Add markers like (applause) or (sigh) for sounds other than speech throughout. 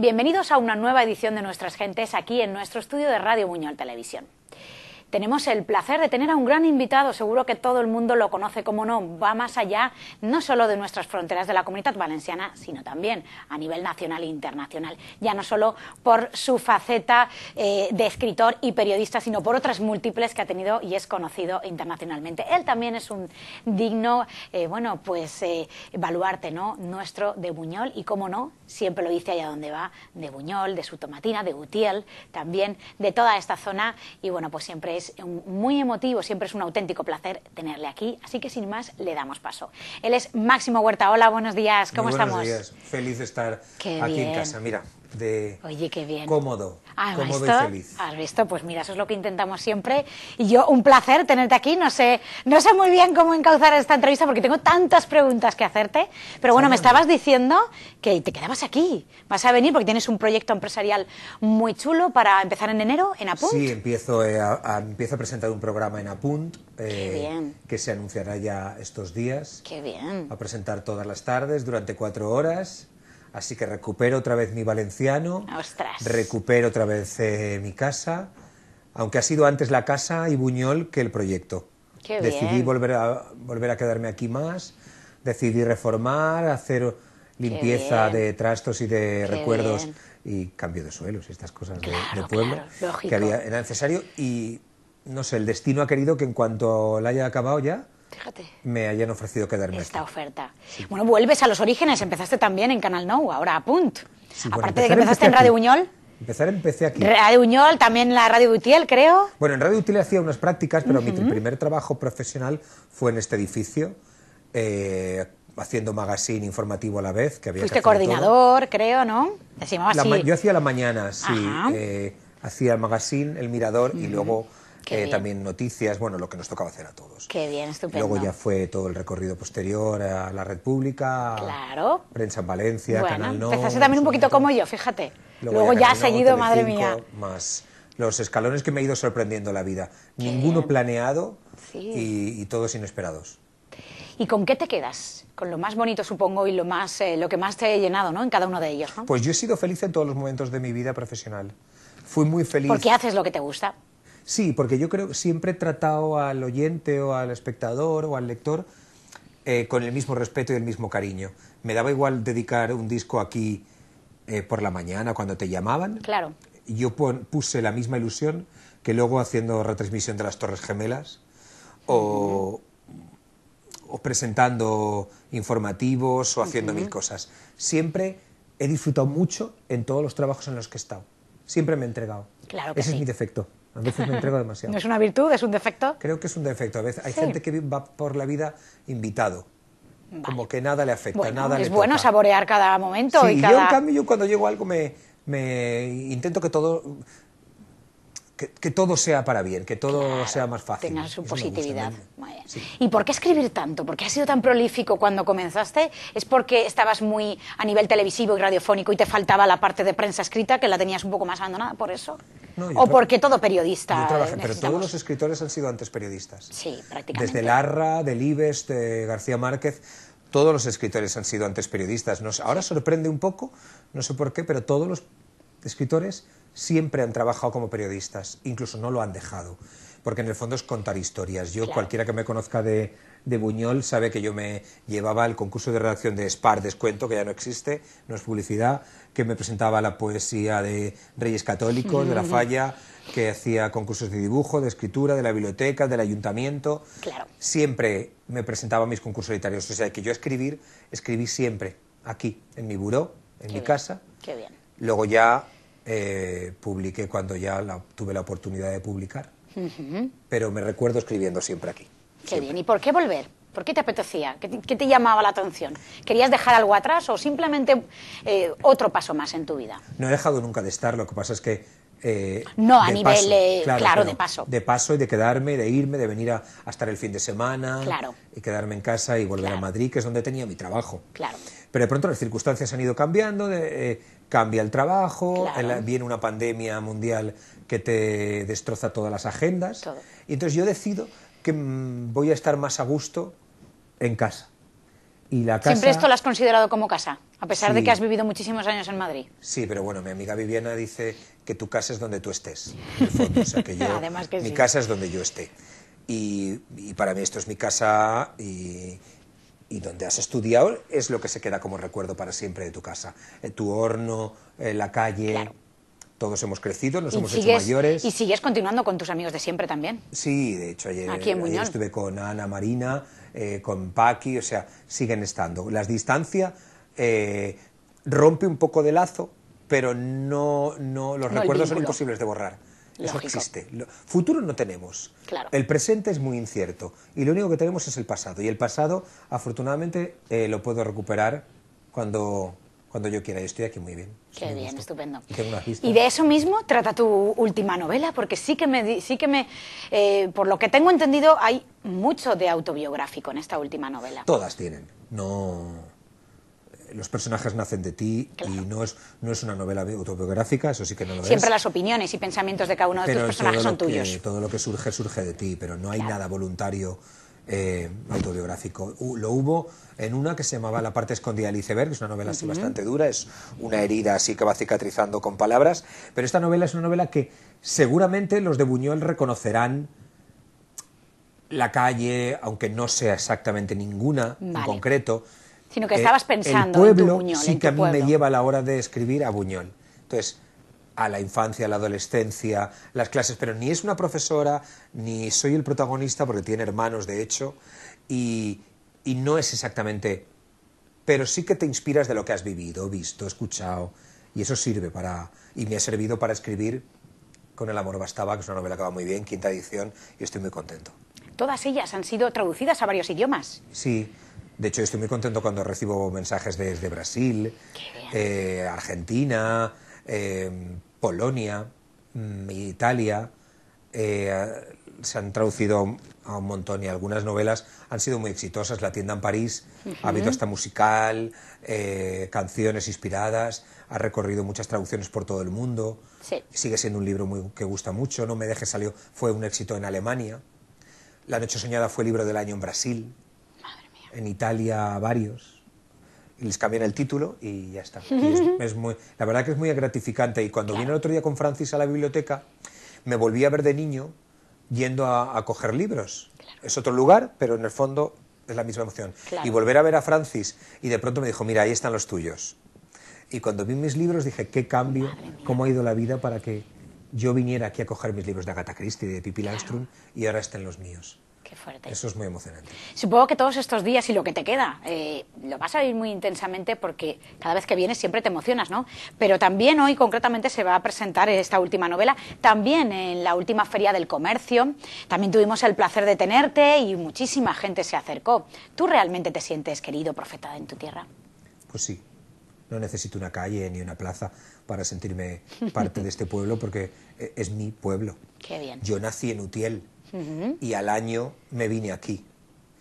Bienvenidos a una nueva edición de Nuestras Gentes aquí en nuestro estudio de Radio Buñol Televisión tenemos el placer de tener a un gran invitado. Seguro que todo el mundo lo conoce, como no, va más allá no solo de nuestras fronteras de la comunidad valenciana, sino también a nivel nacional e internacional. Ya no solo por su faceta eh, de escritor y periodista, sino por otras múltiples que ha tenido y es conocido internacionalmente. Él también es un digno, eh, bueno, pues eh, ¿no? Nuestro de Buñol y, como no, siempre lo dice allá donde va, de Buñol, de su tomatina, de Gutiel... también de toda esta zona y, bueno, pues siempre es muy emotivo, siempre es un auténtico placer tenerle aquí, así que sin más le damos paso. Él es Máximo Huerta, hola, buenos días, ¿cómo estamos? buenos Días. Feliz de estar aquí en casa, mira, de Oye, qué bien. cómodo, y feliz. Has visto, pues mira, eso es lo que intentamos siempre. Y yo, un placer tenerte aquí. No sé, no sé muy bien cómo encauzar esta entrevista porque tengo tantas preguntas que hacerte. Pero bueno, me estabas diciendo que te quedabas aquí. Vas a venir porque tienes un proyecto empresarial muy chulo para empezar en enero en Apunt. Sí, empiezo, eh, a, empiezo a presentar un programa en Apunt eh, que se anunciará ya estos días. Qué bien. A presentar todas las tardes durante cuatro horas. Así que recupero otra vez mi valenciano, recupero otra vez eh, mi casa, aunque ha sido antes la casa y Buñol que el proyecto. decidí volver a volver a quedarme aquí más, decidí reformar, hacer limpieza de trastos y de recuerdos y cambio de suelos, y estas cosas de, pueblo que había, era necesario y no sé, el destino ha querido que en cuanto la haya acabado ya, me hayan ofrecido quedarme. Esta oferta. Bueno, vuelves a los orígenes. Empezaste también en Canal Now, ahora a Punt. Aparte de que empezaste en Radio Uñol. Empezar empecé aquí. Radio Uñol, también la Radio Utiel, creo. Bueno, en Radio Utiel hacía unas prácticas, pero mi primer trabajo profesional fue en este edificio, eh, haciendo magazine informativo a la vez. Que había Fuiste coordinador, creo, ¿no? así. yo hacía la mañana, sí. Eh, hacía el magazine, el mirador y luego eh, también noticias, bueno, lo que nos tocaba hacer a todos. Qué bien, estupendo. Luego ya fue todo el recorrido posterior a la red pública, prensa en Valencia, bueno, Canal No... empezaste también un poquito como yo, fíjate. Luego, ya, has seguido, madre mía. Más los escalones que me ha ido sorprendiendo la vida. Ninguno planeado y, todos inesperados. ¿Y con qué te quedas? Con lo más bonito, supongo, y lo, más, eh, lo que más te ha llenado ¿no? en cada uno de ellos. Pues yo he sido feliz en todos los momentos de mi vida profesional. Fui muy feliz. Porque haces lo que te gusta. Sí, porque yo creo que siempre he tratado al oyente o al espectador o al lector eh, con el mismo respeto y el mismo cariño. Me daba igual dedicar un disco aquí eh, por la mañana cuando te llamaban. Claro. Yo puse la misma ilusión que luego haciendo retransmisión de las Torres Gemelas o, presentando informativos o haciendo mil cosas. Siempre he disfrutado mucho en todos los trabajos en los que he estado. Siempre me he entregado. Claro Ese es mi defecto. A veces me entrego demasiado. (laughs) ¿No es una virtud? ¿Es un defecto? Creo que es un defecto. A veces hay gente que va por la vida invitado. Como que nada le afecta, nada Es bueno saborear cada momento. y cada... yo en cambio, cuando llego a algo me, intento que todo que, todo sea para bien, que todo sea más fácil. Tenga su positividad. ¿Y por qué escribir tanto? ¿Por qué has sido tan prolífico cuando comenzaste? ¿Es porque estabas muy a nivel televisivo y radiofónico y te faltaba la parte de prensa escrita, que la tenías un poco más abandonada por eso? o porque todo periodista. Yo eh, pero todos los escritores han sido antes periodistas. Sí, prácticamente. Desde Larra, Delibes, de García Márquez, todos los escritores han sido antes periodistas. ahora sorprende un poco, no sé por qué, pero todos los escritores siempre han trabajado como periodistas, incluso no lo han dejado, porque en el fondo es contar historias. Yo, cualquiera que me conozca de de Buñol sabe que yo me llevaba el concurso de redacción de Spar Descuento, que ya no existe, no es publicidad, que me presentaba la poesía de Reyes Católicos, de La mm. Falla, que hacía concursos de dibujo, de escritura, de la biblioteca, del ayuntamiento. Claro. Siempre me presentaba mis concursos literarios. O sea, que yo escribir, escribí siempre, aquí, en mi buró, en mi casa. Luego ya eh, publiqué cuando ya tuve la oportunidad de publicar. Pero me recuerdo escribiendo siempre aquí. Qué bien. ¿Y por qué volver? ¿Por qué te apetecía? ¿Qué te, llamaba la atención? ¿Querías dejar algo atrás o simplemente eh, otro paso más en tu vida? No he dejado nunca de estar, lo que pasa es que... Eh, no, a nivel, eh, claro, de paso. De paso y de quedarme, de irme, de venir a, estar el fin de semana claro. y quedarme en casa y volver a Madrid, que es donde tenía mi trabajo. Claro. Pero de pronto las circunstancias han ido cambiando, cambia el trabajo, viene una pandemia mundial que te destroza todas las agendas. Y entonces yo decido que mm, voy a estar más a gusto en casa. Y la casa... Siempre esto lo has considerado como casa, a pesar de que has vivido muchísimos años en Madrid. Sí, pero bueno, mi amiga Viviana dice que tu casa es donde tú estés, mi casa es donde yo esté. Y, para mí esto es mi casa y, donde has estudiado es lo que se queda como recuerdo para siempre de tu casa. Eh, tu horno, eh, la calle, todos hemos crecido, nos hemos hecho mayores. Y sigues continuando con tus amigos de siempre también. Sí, de hecho, ayer, estuve con Ana Marina, eh, con Paqui, o sea, siguen estando. Las distancias eh, rompe un poco de lazo, pero no, no los recuerdos son imposibles de borrar. Eso existe. Futuro no tenemos. El presente es muy incierto y lo único que tenemos es el pasado. Y el pasado, afortunadamente, eh, lo puedo recuperar cuando cuando yo quiera. Yo estoy aquí muy bien. Qué bien, estupendo. Y, y de eso mismo trata tu última novela, porque sí que me, sí que me, eh, por lo que tengo entendido, hay mucho de autobiográfico en esta última novela. Todas tienen. No. Eh, los personajes nacen de ti y no es, no es una novela autobiográfica, eso sí que no lo Siempre las opiniones y pensamientos de cada uno de pero tus personajes son tuyos. Todo lo que surge, surge de ti, pero no hay nada voluntario eh, autobiográfico. Lo hubo en una que se llamaba La parte escondida del iceberg, que es una novela así bastante dura, es una herida así que va cicatrizando con palabras, pero esta novela es una novela que seguramente los de Buñuel reconocerán la calle, aunque no sea exactamente ninguna en concreto. Sino que eh, estabas pensando pueblo en sí que a mí me lleva a la hora de escribir a Buñol. Entonces, a la infancia, a la adolescencia, las clases, pero ni es una profesora, ni soy el protagonista, porque tiene hermanos, de hecho, y, no es exactamente, pero sí que te inspiras de lo que has vivido, visto, escuchado, y eso sirve para, y me ha servido para escribir con El amor bastaba, que es una novela que va muy bien, quinta edición, y estoy muy contento. Todas ellas han sido traducidas a varios idiomas. Sí, de hecho, estoy muy contento cuando recibo mensajes desde Brasil, eh, Argentina, eh, Polonia, mm, Italia, eh, se han traducido a un montón y algunas novelas han sido muy exitosas. La tienda en París, ha habido hasta musical, eh, canciones inspiradas, ha recorrido muchas traducciones por todo el mundo. Sigue siendo un libro muy, que gusta mucho. No me dejes salió, fue un éxito en Alemania. La Noche Soñada fue libro del año en Brasil. Madre mía. En Italia, varios les cambian el título y ya está. (laughs) la verdad que es muy gratificante. Y cuando vine el otro día con Francis a la biblioteca, me volví a ver de niño yendo a, coger libros. Es otro lugar, pero en el fondo es la misma emoción. Y volver a ver a Francis y de pronto me dijo, mira, ahí están los tuyos. Y cuando vi mis libros dije, qué cambio, cómo ha ido la vida para que yo viniera aquí a coger mis libros de Agatha Christie, de Pippi Langström y ahora estén los míos. Eso es muy emocionante. Supongo que todos estos días y lo que te queda, eh, lo vas a vivir muy intensamente porque cada vez que vienes siempre te emocionas, ¿no? Pero también hoy concretamente se va a presentar esta última novela, también en la última Feria del Comercio. También tuvimos el placer de tenerte y muchísima gente se acercó. ¿Tú realmente te sientes querido profeta en tu tierra? Pues sí. No necesito una calle ni una plaza para sentirme parte de este pueblo porque eh, es mi pueblo. (laughs) Qué bien. Yo nací en Utiel y al año me vine aquí.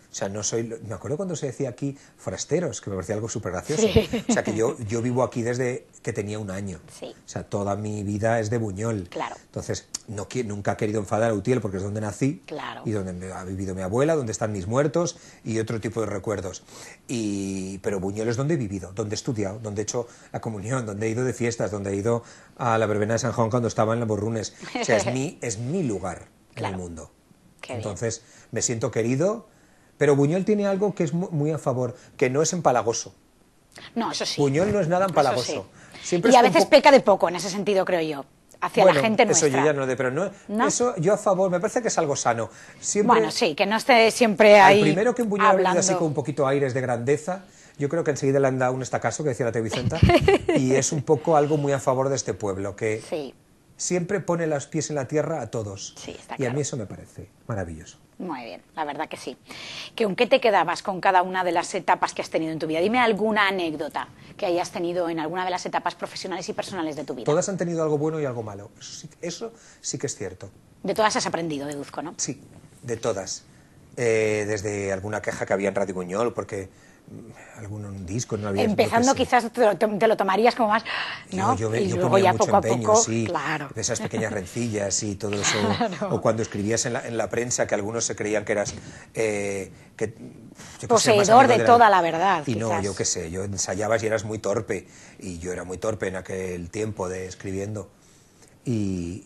O sea, no soy. Me acuerdo cuando se decía aquí frasteros que me parecía algo súper gracioso. O sea, que yo, yo vivo aquí desde que tenía un año. O sea, toda mi vida es de Buñol. Claro. Entonces, nunca he querido enfadar a Utiel porque es donde nací. Claro. Y donde ha vivido mi abuela, donde están mis muertos y otro tipo de recuerdos. Y, pero Buñol es donde he vivido, donde he estudiado, donde he hecho la comunión, donde he ido de fiestas, donde he ido a la verbena de San Juan cuando estaba en la Borrunes. O sea, es mi, es mi lugar en el mundo. Entonces me siento querido, pero Buñol tiene algo que es muy a favor, que no es empalagoso. No, eso sí. Buñol no es nada empalagoso. y a veces peca de poco en ese sentido, creo yo. Hacia la gente nuestra. Eso yo ya no de, pero no, Eso yo a favor, me parece que es algo sano. bueno, sí, que no esté siempre ahí. primero que un hablando... así con un poquito aires de grandeza, yo creo que enseguida le han dado un estacazo, que decía la T. Vicenta, (laughs) y es un poco algo muy a favor de este pueblo, que siempre pone los pies en la tierra a todos. y a mí eso me parece maravilloso. Muy bien, la verdad que sí. ¿Que ¿Con qué te quedabas con cada una de las etapas que has tenido en tu vida? Dime alguna anécdota que hayas tenido en alguna de las etapas profesionales y personales de tu vida. Todas han tenido algo bueno y algo malo. Eso sí, que es cierto. De todas has aprendido, deduzco, ¿no? Sí, de todas. Eh, desde alguna queja que había en Radio porque algún disco, no había Empezando quizás te lo, tomarías como más, ¿no? yo, y luego poco a poco, sí, de esas pequeñas rencillas y todo eso, o cuando escribías en la, prensa que algunos se creían que eras eh, poseedor de, toda la verdad. Y no, yo qué sé, yo ensayabas y eras muy torpe, y yo era muy torpe en aquel tiempo de escribiendo. Y,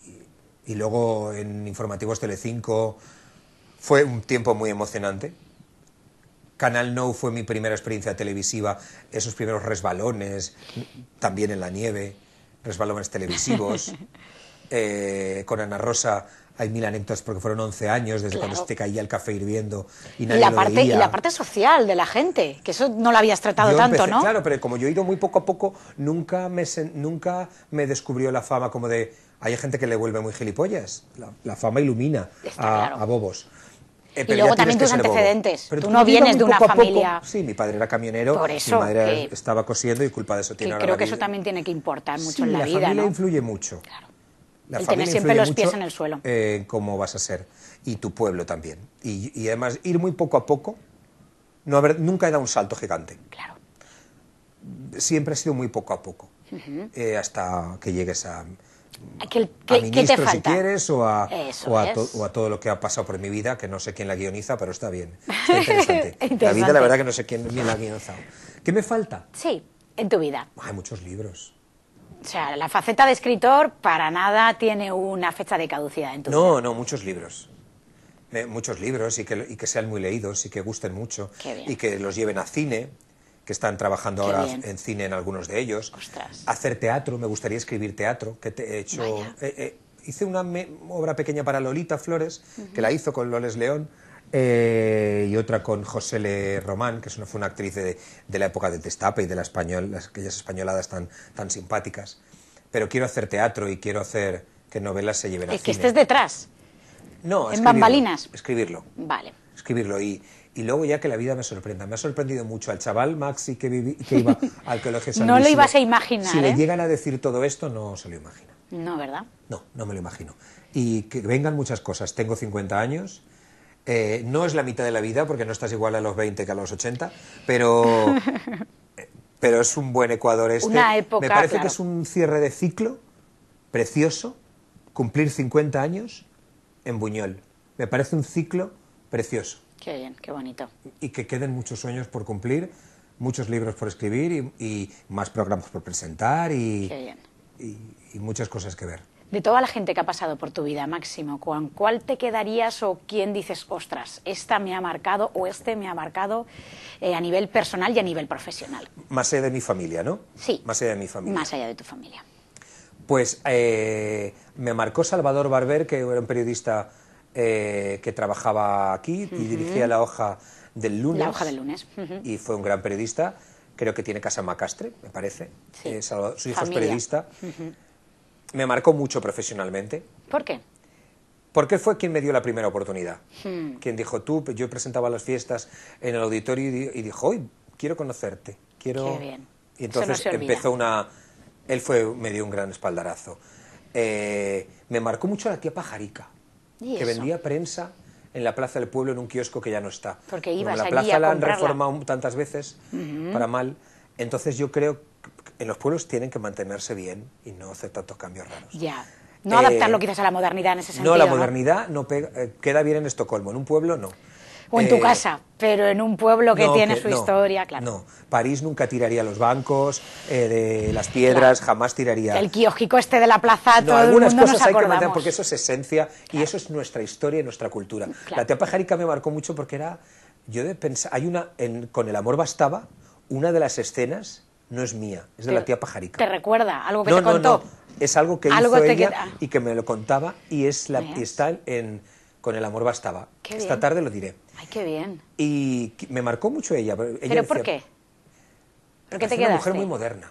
y luego en Informativos Telecinco fue un tiempo muy emocionante, Canal No fue mi primera experiencia televisiva, esos primeros resbalones, también en la nieve, resbalones televisivos. (laughs) Eh, con Ana Rosa hay mil anécdotas porque fueron 11 años desde cuando se te caía el café hirviendo y nadie la parte, la parte social de la gente, que eso no lo habías tratado tanto, ¿no? Claro, pero como yo he ido muy poco a poco, nunca me, nunca me descubrió la fama como de... Hay gente que le vuelve muy gilipollas. La, fama ilumina a bobos. Eh, y luego también tus antecedentes. Pero tú, no vienes de una familia. Sí, mi padre era camionero, Por eso, mi madre estaba cosiendo y culpa de eso tiene que Creo que eso también tiene que importar mucho en la, vida. La familia ¿no? influye mucho. Claro. tener siempre los pies en el suelo. cómo vas a ser. Y tu pueblo también. Y, además, ir muy poco a poco. No nunca he dado un salto gigante. Claro. Siempre ha sido muy poco a poco. Eh, hasta que llegues a a ministro, te falta? si quieres, o a, todo lo que ha pasado por mi vida, que no sé quién la guioniza, pero está bien. (laughs) (laughs) interesante. La vida, la verdad, que no sé quién me la ha guionizado. ¿Qué me falta? Sí, en tu vida. Hay muchos libros. O sea, la faceta de escritor para nada tiene una fecha de caducidad en No, no, muchos libros. Eh, muchos libros y que sean muy leídos y que gusten mucho y que los lleven a cine que están trabajando ahora en cine en algunos de ellos. Hacer teatro, me gustaría escribir teatro, que he hecho... Eh, eh, hice una obra pequeña para Lolita Flores, que la hizo con Loles León, eh, y otra con José Le Román, que fue una actriz de, la época de Testape y de la español, las, aquellas españoladas tan, tan simpáticas. Pero quiero hacer teatro y quiero hacer que novelas se lleven a Es que estés detrás. No, en Escribirlo. Vale. Escribirlo y, y luego ya que la vida me sorprenda. Me ha sorprendido mucho al chaval Maxi que, que iba (laughs) al colegio San No lo ibas a imaginar. Si le ¿eh? llegan a decir todo esto, no se lo imagina. No, ¿verdad? No, no me lo imagino. Y que vengan muchas cosas. Tengo 50 años. Eh, no es la mitad de la vida porque no estás igual a los 20 que a los 80, pero, (laughs) eh, pero es un buen Ecuador este. Una época, Me parece que es un cierre de ciclo precioso, cumplir 50 años en Buñol. Me parece un ciclo precioso. Qué bien, qué bonito. Y que queden muchos sueños por cumplir, muchos libros por escribir y, más programas por presentar y, Y, muchas cosas que ver. De toda la gente que ha pasado por tu vida, Máximo, ¿con cuál te quedarías o quién dices, ostras, esta me ha marcado o este me ha marcado eh, a nivel personal y a nivel profesional? Más allá de mi familia, ¿no? Sí. Más allá de mi familia. Más allá de tu familia. Pues eh, me marcó Salvador Barber, que era un periodista eh, que trabajaba aquí y dirigía la hoja del lunes. La hoja del lunes. Y fue un gran periodista. Creo que tiene casa en Macastre, me parece. su hijo es periodista. Me marcó mucho profesionalmente. ¿Por qué? Porque fue quien me dio la primera oportunidad. Hmm. Quien dijo, tú, pues, yo presentaba las fiestas en el auditorio y dijo, hoy quiero conocerte. Quiero... Qué bien. Y entonces empezó una... Él fue, me dio un gran espaldarazo. Eh, me marcó mucho la tía Pajarica que vendía prensa en la Plaza del Pueblo en un kiosco que ya no está. Porque ibas la plaza la han reformado tantas veces para mal. Entonces yo creo que en los pueblos tienen que mantenerse bien y no hacer tantos cambios raros. Ya. No adaptarlo eh, quizás a la modernidad en ese sentido. No, la modernidad eh, queda bien en Estocolmo, en un pueblo no. O en tu eh, casa, pero en un pueblo que tiene su historia, claro. No, París nunca tiraría los bancos, eh, de las piedras, jamás tiraría. El kiosquico este de la plaza, no, algunas el mundo cosas hay que mantener porque eso es esencia y eso es nuestra historia y nuestra cultura. La tía pajarica me marcó mucho porque era. Yo de pensar. Hay una. En, con El amor bastaba, una de las escenas no es mía, es de la tía pajarica. ¿Te recuerda algo que te contó? No, es algo que hizo ella y que me lo contaba y es la está en con el amor bastaba. Esta tarde lo diré. Ay, qué bien. Y me marcó mucho ella. ¿Pero por qué? Porque es una mujer muy moderna.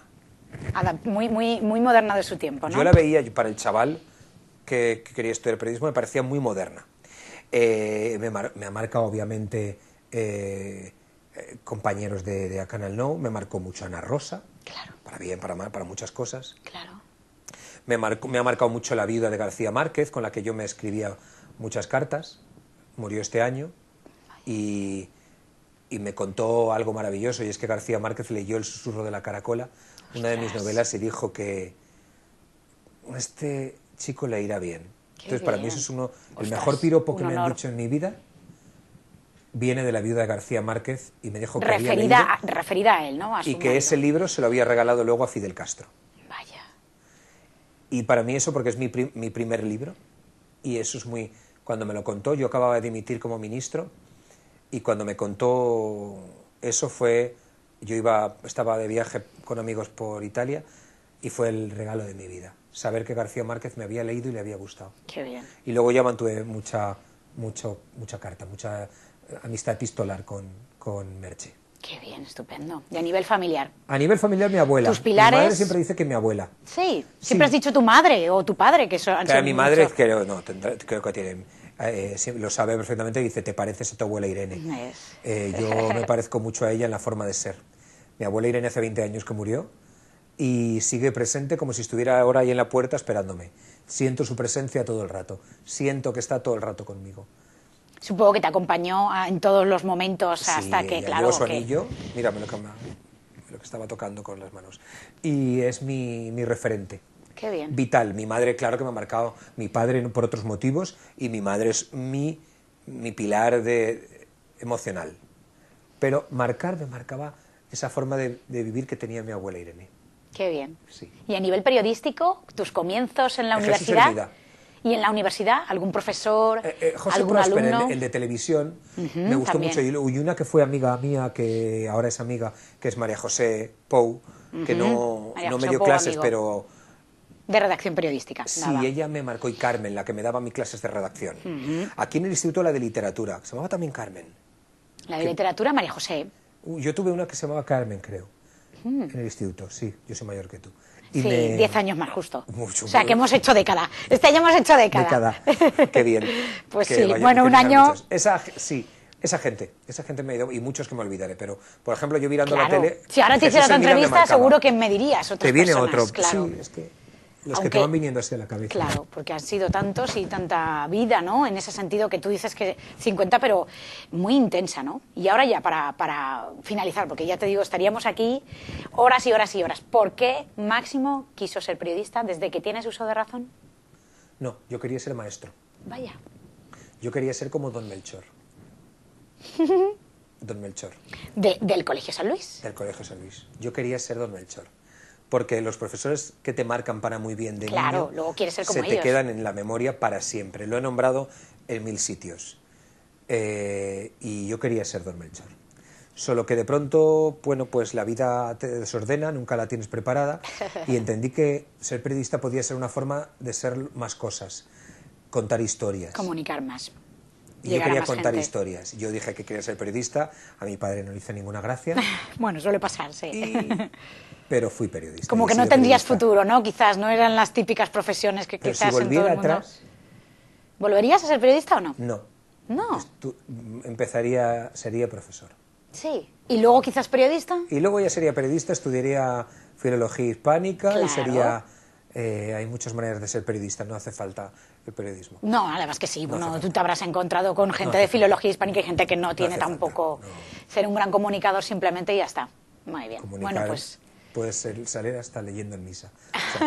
Muy, muy, muy moderna de su tiempo, ¿no? Yo la veía, para el chaval que, quería estudiar periodismo, me parecía muy moderna. Eh, me, ha marcado, obviamente, eh, eh, compañeros de, de, Canal No, me marcó mucho Ana Rosa. Claro. Para bien, para mal, para muchas cosas. Claro. Me, me ha marcado mucho la viuda de García Márquez, con la que yo me escribía muchas cartas. Murió este año y, me contó algo maravilloso, y es que García Márquez leyó El susurro de la caracola, una de mis novelas, y dijo que este chico le irá bien. Entonces, para mí eso es uno, el mejor piropo que me han dicho en mi vida viene de la viuda de García Márquez y me dijo que referida, a, él, ¿no? y que ese libro se lo había regalado luego a Fidel Castro. Vaya. Y para mí eso porque es mi, mi primer libro y eso es muy... Cuando me lo contó, yo acababa de dimitir como ministro y cuando me contó eso fue, yo iba, estaba de viaje con amigos por Italia y fue el regalo de mi vida, saber que García Márquez me había leído y le había gustado. Qué bien. Y luego ya mantuve mucha, mucho, mucha carta, mucha eh, amistad epistolar con, con Merche. Qué bien, estupendo. ¿Y a nivel familiar? A nivel familiar, mi abuela. ¿Tus pilares? Mi madre siempre dice que mi abuela. Sí, siempre has dicho tu madre o tu padre, que eso Pero mi madre creo, no, creo que tiene eh, lo sabe perfectamente y dice, te pareces a tu abuela Irene. Eh, yo (laughs) me parezco mucho a ella en la forma de ser. Mi abuela Irene hace 20 años que murió y sigue presente como si estuviera ahora ahí en la puerta esperándome. Siento su presencia todo el rato, siento que está todo el rato conmigo. Supongo que te acompañó ah, en todos los momentos hasta que, claro. su mira, lo, que, estaba tocando con las manos. Y es mi referente. Qué bien. vital. Mi madre, claro que me ha marcado, mi padre por otros motivos, y mi madre es mi, mi pilar de, emocional. Pero marcar me marcaba esa forma de, vivir que tenía mi abuela Irene. Qué bien. Sí. Y a nivel periodístico, tus comienzos en la universidad. ¿Y en la universidad? ¿Algún profesor? Eh, eh, algún alumno? El, de televisión, me gustó mucho. Y una que fue amiga mía, que ahora es amiga, que es María José Pou, que no, me dio clases, pero de redacción periodística. Sí, ella me marcó y Carmen, la que me daba mis clases de redacción. Aquí en el instituto la de literatura, se llamaba también Carmen. La de literatura, María José. Uh, yo tuve una que se llamaba Carmen, creo. En el instituto, sí, yo soy mayor que tú. Y sí, 10 años más justo. Mucho, o sea, que hemos hecho década. Este año hemos hecho década. década. Qué bien. (laughs) pues sí, bueno, un año... Esa, sí, esa gente, esa gente me ha ido, y muchos que me olvidaré, pero, por ejemplo, yo mirando la tele... Si ahora te hiciera otra entrevista, seguro que me dirías Te viene otro, Sí, es que... Los que te van viniendo hacia la cabeza. Claro, porque han sido tantos y tanta vida, ¿no? En ese sentido que tú dices que 50, pero muy intensa, ¿no? Y ahora ya para, finalizar, porque ya te digo, estaríamos aquí horas y horas y horas. ¿Por qué Máximo quiso ser periodista desde que tienes uso de razón? No, yo quería ser maestro. Vaya. Yo quería ser como Don Melchor. (laughs) don Melchor. ¿Del Colegio San Luis? Del Colegio San Luis. Yo quería ser Don Melchor porque los profesores que te marcan para muy bien de se te quedan en la memoria para siempre. Lo he nombrado en mil sitios. Eh, y yo quería ser Don Solo que de pronto, bueno, pues la vida te desordena, nunca la tienes preparada, (laughs) y entendí que ser periodista podía ser una forma de ser más cosas, contar historias. Comunicar más yo quería contar historias. Yo dije que quería ser periodista, a mi padre no le hice ninguna gracia. (laughs) bueno, suele pasar, sí. Pero fui periodista. Como que no tendrías futuro, ¿no? Quizás no eran las típicas profesiones que quizás en todo el mundo... atrás, ¿Volverías a ser periodista o no? No. No. empezaría, sería profesor. Sí. ¿Y luego quizás periodista? Y luego ya sería periodista, estudiaría filología hispánica y sería eh, hay muchas maneras de ser periodista, no hace falta el periodismo. No, además que sí, bueno, tú te habrás encontrado con gente de filología hispánica y gente que no, tiene tampoco ser un gran comunicador simplemente y ya está. Muy bien. bueno, pues puedes salir hasta leyendo en misa. (laughs)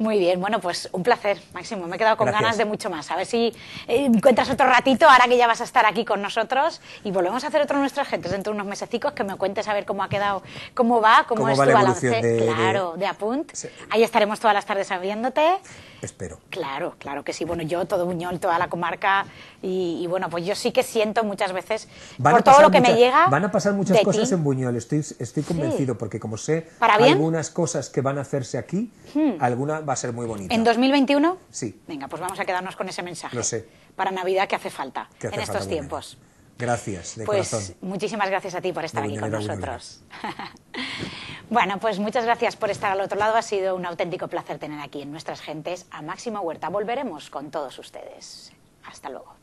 Muy bien, bueno, pues un placer, Máximo. Me he quedado con ganas de mucho más. A ver si encuentras eh, otro ratito, ahora que ya vas a estar aquí con nosotros, y volvemos a hacer otro Nuestra Gente dentro de unos mesecicos, que me cuentes a ver cómo ha quedado, cómo va, cómo, es tu balance, claro, de, Apunt. Ahí estaremos todas las tardes abriéndote. Espero. Claro, claro que sí. Bueno, yo, todo Buñol, toda la comarca, y, bueno, pues yo sí que siento muchas veces, por todo lo que me llega. Van a pasar muchas cosas en Buñol, estoy, estoy convencido, porque como sé algunas cosas que van a hacerse aquí, hmm. algunas va a ser muy bonito. ¿En 2021? Sí. Venga, pues vamos a quedarnos con ese mensaje. Lo sé. Para Navidad, que hace falta en estos tiempos. Gracias, de pues, muchísimas gracias a ti por estar aquí con nosotros. (laughs) bueno, pues muchas gracias por estar al otro lado. Ha sido un auténtico placer tener aquí en nuestras gentes a Máximo Huerta. Volveremos con todos ustedes. Hasta luego.